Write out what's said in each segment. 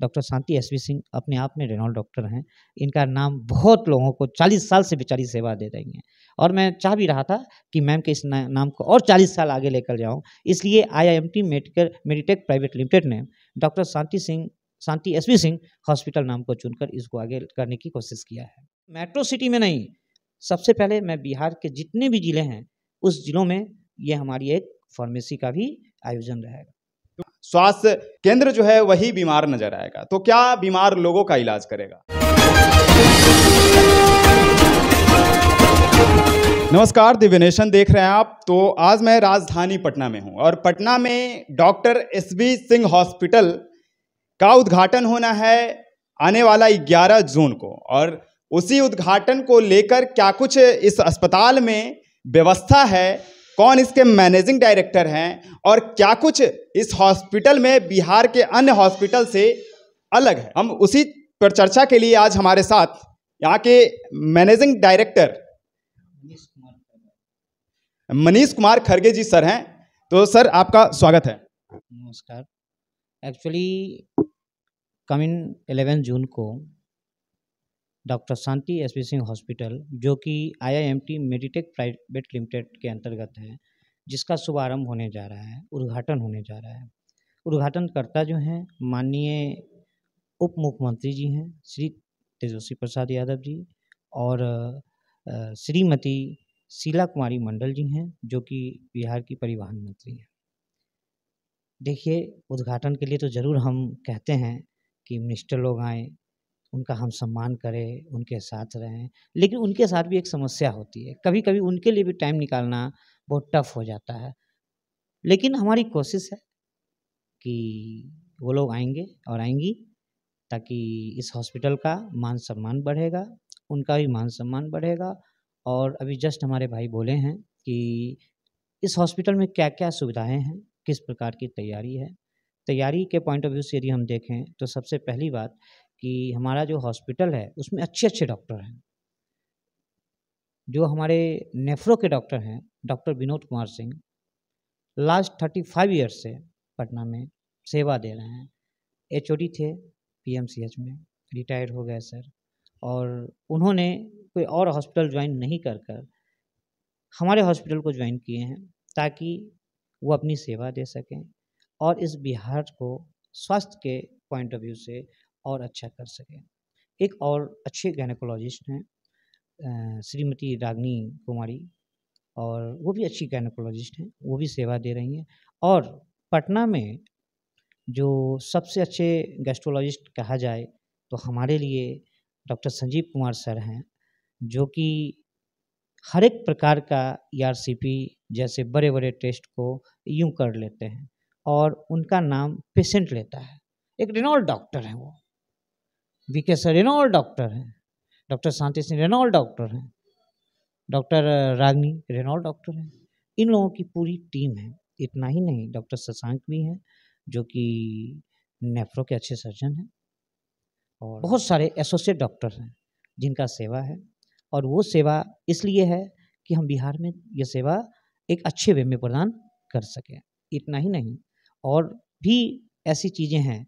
Doctor Shanti S V Singh अपने आप में रेनॉल्ड डॉक्टर हैं इनका नाम बहुत लोगों को चालीस साल से बेचारी सेवा दे रही हैं और मैं चाह भी रहा था कि मैम के इस ना, नाम को और चालीस साल आगे लेकर जाऊँ इसलिए I I M T medical meditech private limited ने doctor Shanti Singh Shanti S Singh hospital नाम को चुनकर इसको आगे करने की कोशिश किया है मेट्रो सिटी में नहीं सबसे पहले मैं बिहार के जितने भी ज़िले हैं उस ज़िलों में ये हमारी एक फार्मेसी का भी आयोजन रहेगा स्वास्थ्य केंद्र जो है वही बीमार नजर आएगा तो क्या बीमार लोगों का इलाज करेगा नमस्कार दिव्य नेशन देख रहे हैं आप तो आज मैं राजधानी पटना में हूं और पटना में doctor S B Singh hospital का उद्घाटन होना है आने वाला 11 जून को और उसी उद्घाटन को लेकर क्या कुछ इस अस्पताल में व्यवस्था है कौन इसके मैनेजिंग डायरेक्टर हैं और क्या कुछ इस हॉस्पिटल में बिहार के अन्य हॉस्पिटल से अलग है हम उसी पर चर्चा के लिए आज हमारे साथ यहाँ के managing director Manish Kumar Kharge ji sir हैं तो सर आपका स्वागत है नमस्कार एक्चुअली कमिंग 11 जून को doctor Shanti S P Singh hospital जो कि आईआईएमटी मेडिटेक प्राइवेट लिमिटेड के अंतर्गत है जिसका शुभारंभ होने जा रहा है उद्घाटन होने जा रहा है उद्घाटनकर्ता जो हैं माननीय उप मुख्यमंत्री जी हैं श्री तेजस्वी प्रसाद यादव जी और श्रीमती शीला कुमारी मंडल जी हैं जो कि बिहार की परिवहन मंत्री हैं देखिए उद्घाटन के लिए तो ज़रूर हम कहते हैं कि मिनिस्टर लोग आएँ उनका हम सम्मान करें उनके साथ रहें लेकिन उनके साथ भी एक समस्या होती है कभी कभी उनके लिए भी टाइम निकालना बहुत टफ हो जाता है लेकिन हमारी कोशिश है कि वो लोग आएंगे और आएंगी ताकि इस हॉस्पिटल का मान सम्मान बढ़ेगा उनका भी मान सम्मान बढ़ेगा और अभी जस्ट हमारे भाई बोले हैं कि इस हॉस्पिटल में क्या क्या सुविधाएं हैं किस प्रकार की तैयारी है तैयारी के पॉइंट ऑफ व्यू से यदि हम देखें तो सबसे पहली बात कि हमारा जो हॉस्पिटल है उसमें अच्छे अच्छे डॉक्टर हैं जो हमारे नेफ्रो के डॉक्टर हैं doctor Vinod Kumar Singh last thirty five years से पटना में सेवा दे रहे हैं एच थे पीएमसीएच में रिटायर हो गए सर और उन्होंने कोई और हॉस्पिटल ज्वाइन नहीं कर कर हमारे हॉस्पिटल को ज्वाइन किए हैं ताकि वो अपनी सेवा दे सकें और इस बिहार को स्वास्थ्य के पॉइंट ऑफ व्यू से और अच्छा कर सकें एक और अच्छे गायनकोलॉजिस्ट हैं श्रीमती रागनी कुमारी और वो भी अच्छी गायनकोलॉजिस्ट हैं वो भी सेवा दे रही हैं और पटना में जो सबसे अच्छे गैस्ट्रोलॉजिस्ट कहा जाए तो हमारे लिए डॉक्टर संजीव कुमार सर हैं जो कि हर एक प्रकार का ई e जैसे बड़े बड़े टेस्ट को यूं कर लेते हैं और उनका नाम पेशेंट लेता है एक रिनॉल्ड डॉक्टर हैं वो V K sir renal doctor हैं doctor Shanti Singh renal doctor हैं डॉक्टर रागनी रेनॉल डॉक्टर हैं इन लोगों की पूरी टीम है इतना ही नहीं डॉक्टर शशांक भी हैं जो कि नेफ्रो के अच्छे सर्जन हैं और बहुत सारे एसोसिएट डॉक्टर हैं जिनका सेवा है और वो सेवा इसलिए है कि हम बिहार में ये सेवा एक अच्छे वे में प्रदान कर सकें इतना ही नहीं और भी ऐसी चीज़ें हैं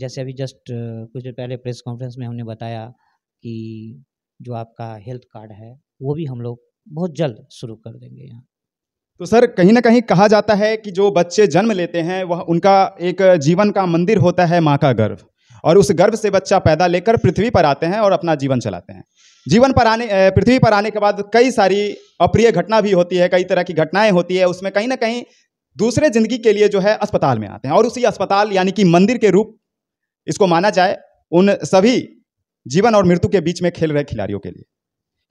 जैसे अभी जस्ट कुछ देर पहले प्रेस कॉन्फ्रेंस में हमने बताया कि जो आपका हेल्थ कार्ड है वो भी हम लोग बहुत जल्द शुरू कर देंगे यहाँ तो सर कहीं ना कहीं कहा जाता है कि जो बच्चे जन्म लेते हैं वह उनका एक जीवन का मंदिर होता है माँ का गर्भ और उस गर्भ से बच्चा पैदा लेकर पृथ्वी पर आते हैं और अपना जीवन चलाते हैं जीवन पर आने पृथ्वी पर आने के बाद कई सारी अप्रिय घटना भी होती है कई तरह की घटनाएं होती है उसमें कहीं ना कहीं दूसरे जिंदगी के लिए जो है अस्पताल में आते हैं और उसी अस्पताल यानी कि मंदिर के रूप इसको माना जाए उन सभी जीवन और मृत्यु के बीच में खेल रहे खिलाड़ियों के लिए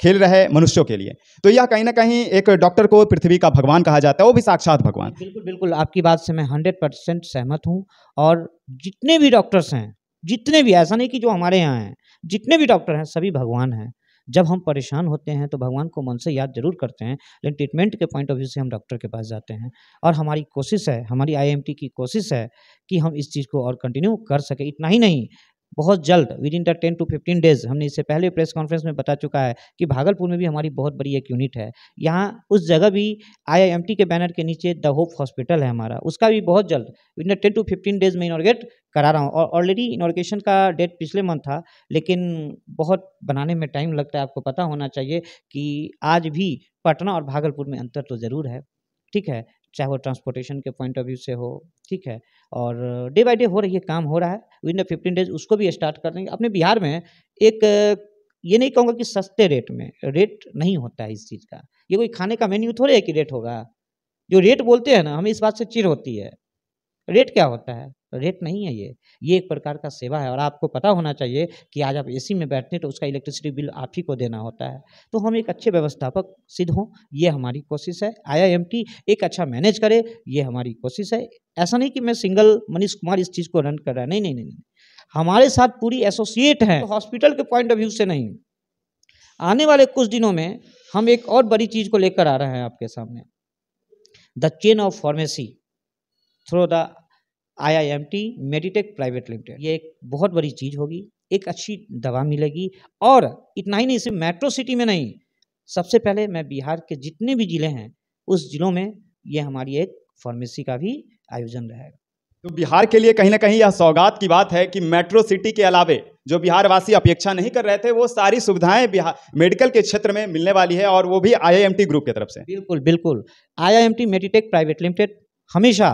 खेल रहे मनुष्यों के लिए तो यह कहीं ना कहीं एक डॉक्टर को पृथ्वी का भगवान कहा जाता है वो भी साक्षात भगवान बिल्कुल बिल्कुल आपकी बात से मैं हंड्रेड परसेंट सहमत हूँ और जितने भी डॉक्टर्स हैं जितने भी ऐसा नहीं कि जो हमारे यहाँ हैं जितने भी डॉक्टर हैं सभी भगवान हैं जब हम परेशान होते हैं तो भगवान को मन से याद जरूर करते हैं लेकिन ट्रीटमेंट के पॉइंट ऑफ व्यू से हम डॉक्टर के पास जाते हैं और हमारी कोशिश है हमारी आई की कोशिश है कि हम इस चीज़ को और कंटिन्यू कर सकें इतना ही नहीं बहुत जल्द within the ten to fifteen days हमने इससे पहले प्रेस कॉन्फ्रेंस में बता चुका है कि भागलपुर में भी हमारी बहुत बड़ी एक यूनिट है यहाँ उस जगह भी आईआईएमटी के बैनर के नीचे द होप हॉस्पिटल है हमारा उसका भी बहुत जल्द within the ten to fifteen days में इनोरगेट करा रहा हूँ और ऑलरेडी इनोरगेशन का डेट पिछले मंथ था लेकिन बहुत बनाने में टाइम लगता है आपको पता होना चाहिए कि आज भी पटना और भागलपुर में अंतर तो ज़रूर है ठीक है चाहे वो ट्रांसपोर्टेशन के पॉइंट ऑफ व्यू से हो ठीक है और डे बाय डे हो रही है काम हो रहा है विद इन फिफ्टीन डेज उसको भी स्टार्ट कर देंगे अपने बिहार में एक ये नहीं कहूँगा कि सस्ते रेट में रेट नहीं होता है इस चीज़ का ये कोई खाने का मेन्यू थोड़े है कि रेट होगा जो रेट बोलते हैं ना हमें इस बात से चिर होती है रेट क्या होता है रेट नहीं है ये ये एक प्रकार का सेवा है और आपको पता होना चाहिए कि आज आप एसी में बैठते हैं तो उसका इलेक्ट्रिसिटी बिल आप ही को देना होता है तो हम एक अच्छे व्यवस्थापक सिद्ध हों ये हमारी कोशिश है आईआईएमटी एक अच्छा मैनेज करे ये हमारी कोशिश है ऐसा नहीं कि मैं सिंगल मनीष कुमार इस चीज़ को रन कर रहा है नहीं नहीं नहीं, नहीं। हमारे साथ पूरी एसोसिएट हैं तो हॉस्पिटल के पॉइंट ऑफ व्यू से नहीं आने वाले कुछ दिनों में हम एक और बड़ी चीज़ को लेकर आ रहे हैं आपके सामने the chain of pharmacy through the IIMT meditech private limited ये एक बहुत बड़ी चीज़ होगी एक अच्छी दवा मिलेगी और इतना ही नहीं सिर्फ मेट्रो सिटी में नहीं सबसे पहले मैं बिहार के जितने भी ज़िले हैं उस ज़िलों में ये हमारी एक फार्मेसी का भी आयोजन रहेगा तो बिहार के लिए कहीं ना कहीं यह सौगात की बात है कि मेट्रो सिटी के अलावे जो बिहारवासी अपेक्षा नहीं कर रहे थे वो सारी सुविधाएं बिहार मेडिकल के क्षेत्र में मिलने वाली है और वो भी आईआईएमटी ग्रुप की तरफ से बिल्कुल बिल्कुल आईआईएमटी मेडिटेक प्राइवेट लिमिटेड हमेशा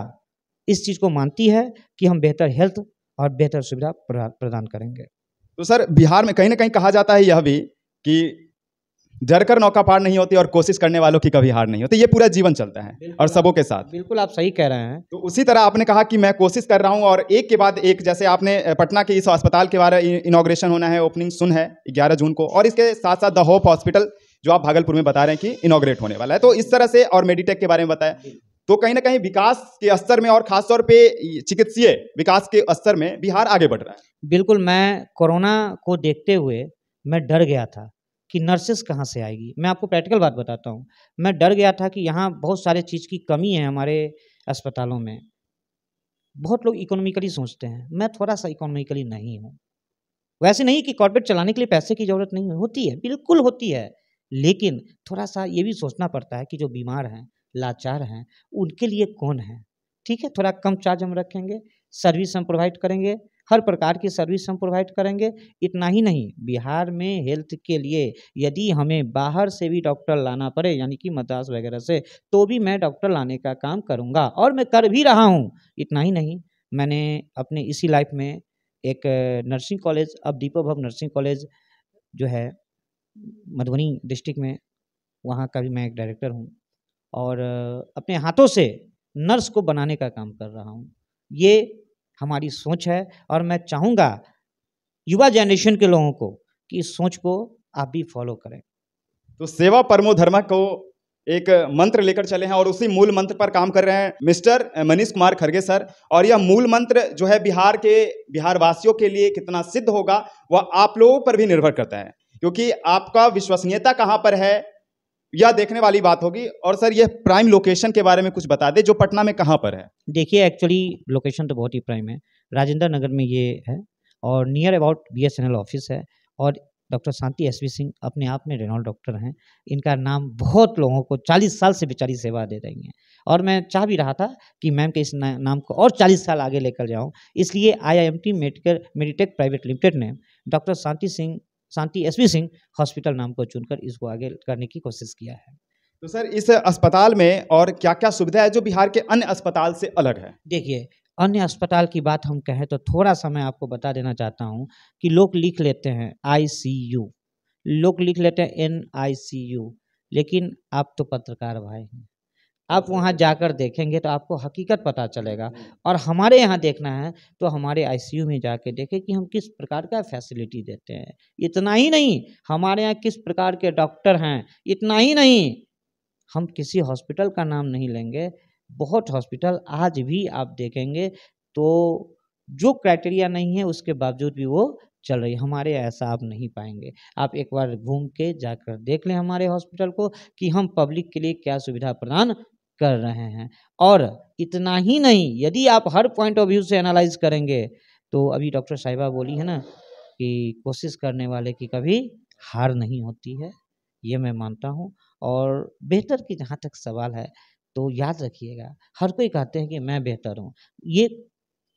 इस चीज़ को मानती है कि हम बेहतर हेल्थ और बेहतर सुविधा प्रदान करेंगे तो सर बिहार में कहीं ना कहीं कहा जाता है यह भी कि जरकर नौका पार नहीं होती और कोशिश करने वालों की कभी हार नहीं होती ये पूरा जीवन चलता है और सबों के साथ बिल्कुल आप सही कह रहे हैं तो उसी तरह आपने कहा कि मैं कोशिश कर रहा हूँ और एक के बाद एक जैसे आपने पटना के इस अस्पताल के बारे में इनाग्रेशन होना है ओपनिंग सुन है ग्यारह जून को और इसके साथ साथ द होप हॉस्पिटल जो आप भागलपुर में बता रहे हैं कि इनाग्रेट होने वाला है तो इस तरह से और मेडिटेक के बारे में बताया तो कहीं ना कहीं विकास के स्तर में और खासतौर पे चिकित्सीय विकास के स्तर में बिहार आगे बढ़ रहा है बिल्कुल मैं कोरोना को देखते हुए मैं डर गया था कि नर्सेस कहाँ से आएगी मैं आपको प्रैक्टिकल बात बताता हूँ मैं डर गया था कि यहाँ बहुत सारे चीज़ की कमी है हमारे अस्पतालों में बहुत लोग इकोनॉमिकली सोचते हैं मैं थोड़ा सा इकोनॉमिकली नहीं हूँ वैसे नहीं कि कॉर्पोरेट चलाने के लिए पैसे की ज़रूरत नहीं होती है बिल्कुल होती है लेकिन थोड़ा सा ये भी सोचना पड़ता है कि जो बीमार हैं लाचार हैं उनके लिए कौन है ठीक है थोड़ा कम चार्ज हम रखेंगे सर्विस हम प्रोवाइड करेंगे हर प्रकार की सर्विस हम प्रोवाइड करेंगे इतना ही नहीं बिहार में हेल्थ के लिए यदि हमें बाहर से भी डॉक्टर लाना पड़े यानी कि मद्रास वगैरह से तो भी मैं डॉक्टर लाने का काम करूँगा और मैं कर भी रहा हूँ इतना ही नहीं मैंने अपने इसी लाइफ में एक नर्सिंग कॉलेज अब दीपो भव नर्सिंग कॉलेज जो है मधुबनी डिस्ट्रिक्ट में वहाँ का भी मैं एक डायरेक्टर हूँ और अपने हाथों से नर्स को बनाने का काम कर रहा हूँ ये हमारी सोच है और मैं चाहूँगा युवा जनरेशन के लोगों को कि इस सोच को आप भी फॉलो करें तो सेवा परमो धर्मा को एक मंत्र लेकर चले हैं और उसी मूल मंत्र पर काम कर रहे हैं मिस्टर मनीष कुमार खरगे सर और यह मूल मंत्र जो है बिहार के बिहार वासियों के लिए कितना सिद्ध होगा वह आप लोगों पर भी निर्भर करता है क्योंकि आपका विश्वसनीयता कहाँ पर है यह देखने वाली बात होगी और सर यह प्राइम लोकेशन के बारे में कुछ बता दे जो पटना में कहाँ पर है देखिए एक्चुअली लोकेशन तो बहुत ही प्राइम है राजेंद्र नगर में ये है और नियर अबाउट बी ऑफिस है और डॉक्टर शांति एस सिंह अपने आप में रेनॉल्ड डॉक्टर हैं इनका नाम बहुत लोगों को 40 साल से बेचारी सेवा दे रही हैं और मैं चाह भी रहा था कि मैम के इस नाम को और 40 साल आगे लेकर जाऊं इसलिए IIMT medical meditech private limited ने doctor Shanti Singh Shanti S Singh hospital नाम को चुनकर इसको आगे करने की कोशिश किया है तो सर इस अस्पताल में और क्या क्या सुविधा है जो बिहार के अन्य अस्पताल से अलग है देखिए अन्य अस्पताल की बात हम कहें तो थोड़ा सा मैं आपको बता देना चाहता हूँ कि लोग लिख लेते हैं आई लोग लिख लेते हैं एन लेकिन आप तो पत्रकार भाई हैं आप वहाँ जाकर देखेंगे तो आपको हकीकत पता चलेगा और हमारे यहाँ देखना है तो हमारे आईसीयू में जाके देखें कि हम किस प्रकार का फैसिलिटी देते हैं इतना ही नहीं हमारे यहाँ किस प्रकार के डॉक्टर हैं इतना ही नहीं हम किसी हॉस्पिटल का नाम नहीं लेंगे बहुत हॉस्पिटल आज भी आप देखेंगे तो जो क्राइटेरिया नहीं है उसके बावजूद भी वो चल रही हमारे ऐसा आप नहीं पाएंगे आप एक बार घूम के जाकर देख लें हमारे हॉस्पिटल को कि हम पब्लिक के लिए क्या सुविधा प्रदान कर रहे हैं और इतना ही नहीं यदि आप हर पॉइंट ऑफ व्यू से एनालाइज करेंगे तो अभी डॉक्टर साहिबा बोली है ना कि कोशिश करने वाले की कभी हार नहीं होती है ये मैं मानता हूँ और बेहतर की जहाँ तक सवाल है तो याद रखिएगा हर कोई कहते हैं कि मैं बेहतर हूँ ये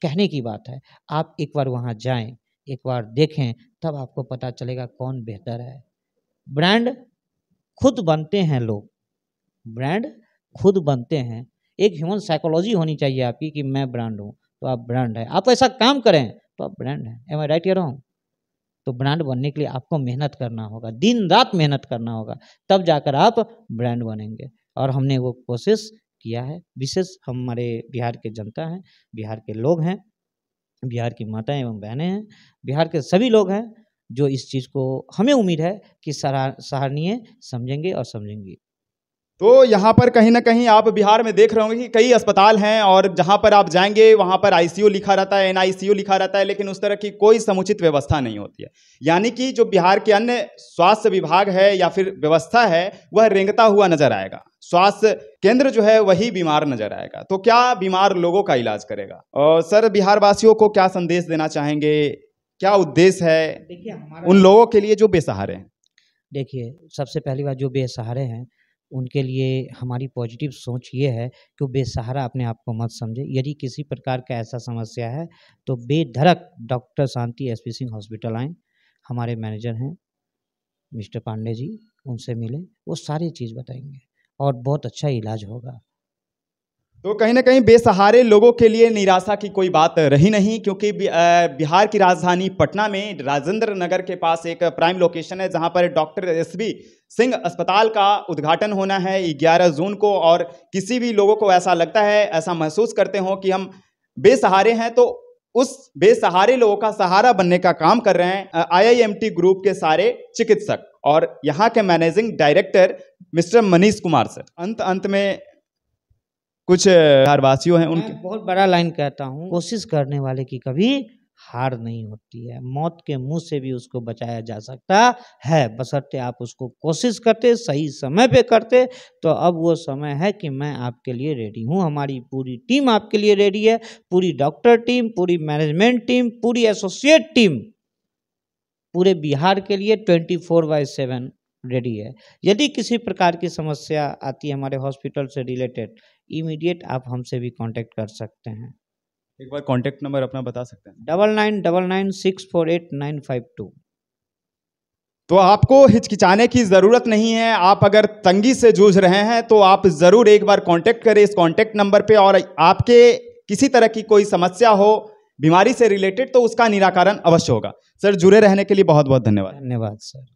कहने की बात है आप एक बार वहाँ जाएं एक बार देखें तब आपको पता चलेगा कौन बेहतर है ब्रांड खुद बनते हैं लोग ब्रांड खुद बनते हैं एक ह्यूमन साइकोलॉजी होनी चाहिए आपकी कि मैं ब्रांड हूँ तो आप ब्रांड है आप ऐसा काम करें तो आप ब्रांड हैं एम आई राइट या रॉन्ग तो ब्रांड बनने के लिए आपको मेहनत करना होगा दिन रात मेहनत करना होगा तब जाकर आप ब्रांड बनेंगे और हमने वो कोशिश किया है विशेष हमारे बिहार के जनता हैं बिहार के लोग हैं बिहार की माताएं एवं बहनें हैं बिहार के सभी लोग हैं जो इस चीज़ को हमें उम्मीद है कि सराहनीय समझेंगे और समझेंगी तो यहाँ पर कहीं ना कहीं आप बिहार में देख रहे होंगे कि कई अस्पताल हैं और जहाँ पर आप जाएंगे वहाँ पर आईसीयू लिखा रहता है एनआईसीयू लिखा रहता है लेकिन उस तरह की कोई समुचित व्यवस्था नहीं होती है यानी कि जो बिहार के अन्य स्वास्थ्य विभाग है या फिर व्यवस्था है वह रेंगता हुआ नजर आएगा स्वास्थ्य केंद्र जो है वही बीमार नजर आएगा तो क्या बीमार लोगों का इलाज करेगा और सर बिहार वासियों को क्या संदेश देना चाहेंगे क्या उद्देश्य है देखिए उन लोगों के लिए जो बेसहारे हैं देखिए सबसे पहली बात जो बेसहारे हैं उनके लिए हमारी पॉजिटिव सोच ये है कि वो बेसहारा अपने आप को मत समझे यदि किसी प्रकार का ऐसा समस्या है तो बेधड़क doctor Shanti S P Singh hospital आएँ हमारे मैनेजर हैं मिस्टर पांडे जी उनसे मिलें वो सारी चीज़ बताएंगे और बहुत अच्छा इलाज होगा तो कहीं ना कहीं बेसहारे लोगों के लिए निराशा की कोई बात रही नहीं क्योंकि बिहार की राजधानी पटना में राजेंद्र नगर के पास एक प्राइम लोकेशन है जहां पर डॉक्टर एस बी सिंह अस्पताल का उद्घाटन होना है 11 जून को और किसी भी लोगों को ऐसा लगता है ऐसा महसूस करते हों कि हम बेसहारे हैं तो उस बेसहारे लोगों का सहारा बनने का काम कर रहे हैं आई ग्रुप के सारे चिकित्सक और यहाँ के managing director mister Manish Kumar sir अंत अंत में कुछ बिहारवासियों हैं उनके बहुत बड़ा लाइन कहता हूँ कोशिश करने वाले की कभी हार नहीं होती है मौत के मुंह से भी उसको बचाया जा सकता है बसरते आप उसको कोशिश करते सही समय पे करते तो अब वो समय है कि मैं आपके लिए रेडी हूँ हमारी पूरी टीम आपके लिए रेडी है पूरी डॉक्टर टीम पूरी मैनेजमेंट टीम पूरी एसोसिएट टीम पूरे बिहार के लिए twenty four by seven ready है यदि किसी प्रकार की समस्या आती है हमारे हॉस्पिटल से रिलेटेड इमीडिएट आप हमसे भी कांटेक्ट कर सकते हैं एक बार कांटेक्ट नंबर अपना बता सकते हैं double nine double nine six four eight nine five two तो आपको हिचकिचाने की ज़रूरत नहीं है आप अगर तंगी से जूझ रहे हैं तो आप ज़रूर एक बार कांटेक्ट करें इस कांटेक्ट नंबर पे और आपके किसी तरह की कोई समस्या हो बीमारी से रिलेटेड तो उसका निराकरण अवश्य होगा सर जुड़े रहने के लिए बहुत बहुत धन्यवाद धन्यवाद सर